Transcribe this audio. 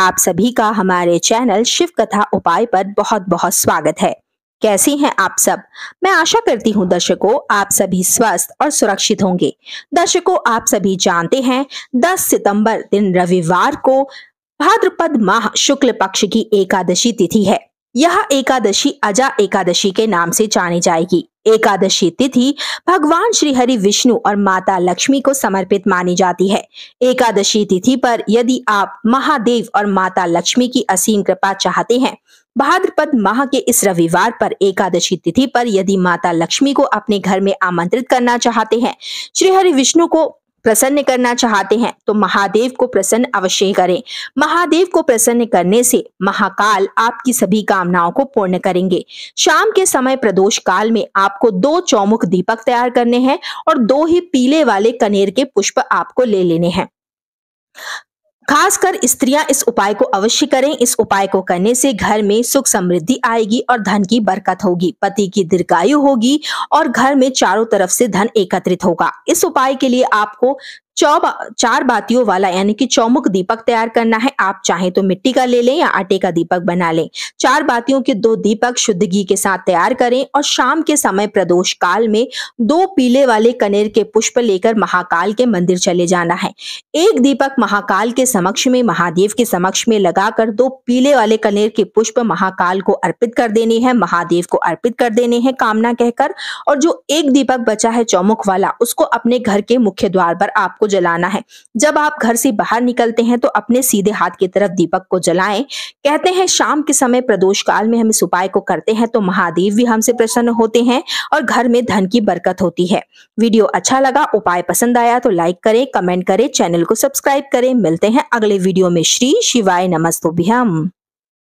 आप सभी का हमारे चैनल शिव कथा उपाय पर बहुत बहुत स्वागत है कैसे हैं आप सब मैं आशा करती हूं दर्शकों आप सभी स्वस्थ और सुरक्षित होंगे दर्शकों आप सभी जानते हैं 10 सितंबर दिन रविवार को भाद्रपद माह शुक्ल पक्ष की एकादशी तिथि है यह एकादशी अजा एकादशी के नाम से जानी जाएगी एकादशी तिथि भगवान श्री हरि विष्णु और माता लक्ष्मी को समर्पित मानी जाती है एकादशी तिथि पर यदि आप महादेव और माता लक्ष्मी की असीम कृपा चाहते हैं भाद्रपद माह के इस रविवार पर एकादशी तिथि पर यदि माता लक्ष्मी को अपने घर में आमंत्रित करना चाहते हैं श्री हरि विष्णु को प्रसन्न करना चाहते हैं तो महादेव को प्रसन्न अवश्य करें महादेव को प्रसन्न करने से महाकाल आपकी सभी कामनाओं को पूर्ण करेंगे शाम के समय प्रदोष काल में आपको दो चौमुख दीपक तैयार करने हैं और दो ही पीले वाले कनेर के पुष्प आपको ले लेने हैं खासकर स्त्रियां इस उपाय को अवश्य करें इस उपाय को करने से घर में सुख समृद्धि आएगी और धन की बरकत होगी पति की दीर्घायु होगी और घर में चारों तरफ से धन एकत्रित होगा इस उपाय के लिए आपको चौ चार बातियों वाला यानी कि चौमुख दीपक तैयार करना है आप चाहें तो मिट्टी का ले लें या आटे का दीपक बना लें चार बातियों के दो दीपक शुद्ध घी के साथ तैयार करें और शाम के समय प्रदोष काल में दो पीले वाले कनेर के पुष्प लेकर महाकाल के मंदिर चले जाना है एक दीपक महाकाल के समक्ष में महादेव के समक्ष में लगाकर दो पीले वाले कनेर के पुष्प महाकाल को अर्पित कर देने हैं महादेव को अर्पित कर देने हैं कामना कहकर और जो एक दीपक बचा है चौमुख वाला उसको अपने घर के मुख्य द्वार पर आपको को जलाना है जब आप घर से बाहर निकलते हैं तो अपने सीधे हाथ की तरफ दीपक को जलाएं कहते हैं शाम के समय प्रदोष काल में हम इस उपाय को करते हैं तो महादेव भी हमसे प्रसन्न होते हैं और घर में धन की बरकत होती है वीडियो अच्छा लगा उपाय पसंद आया तो लाइक करें कमेंट करें चैनल को सब्सक्राइब करें मिलते हैं अगले वीडियो में श्री शिवाय नमस्तोभियम